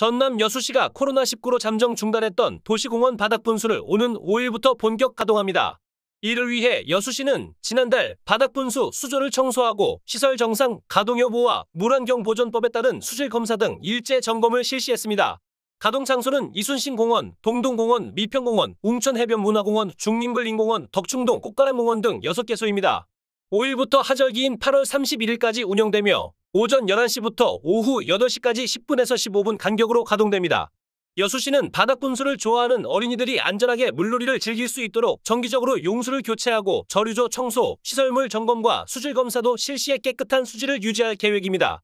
전남 여수시가 코로나19로 잠정 중단했던 도시공원 바닥 분수를 오는 5일부터 본격 가동합니다. 이를 위해 여수시는 지난달 바닥 분수 수조를 청소하고 시설 정상 가동 여부와 물환경 보존법에 따른 수질 검사 등 일제 점검을 실시했습니다. 가동 장소는 이순신 공원, 동동 공원, 미평 공원, 웅천 해변 문화공원, 중림블린 공원, 덕충동 꽃가람 공원 등 6개소입니다. 5일부터 하절기인 8월 31일까지 운영되며 오전 11시부터 오후 8시까지 10분에서 15분 간격으로 가동됩니다. 여수시는 바닥 분수를 좋아하는 어린이들이 안전하게 물놀이를 즐길 수 있도록 정기적으로 용수를 교체하고 저류조 청소, 시설물 점검과 수질 검사도 실시해 깨끗한 수질을 유지할 계획입니다.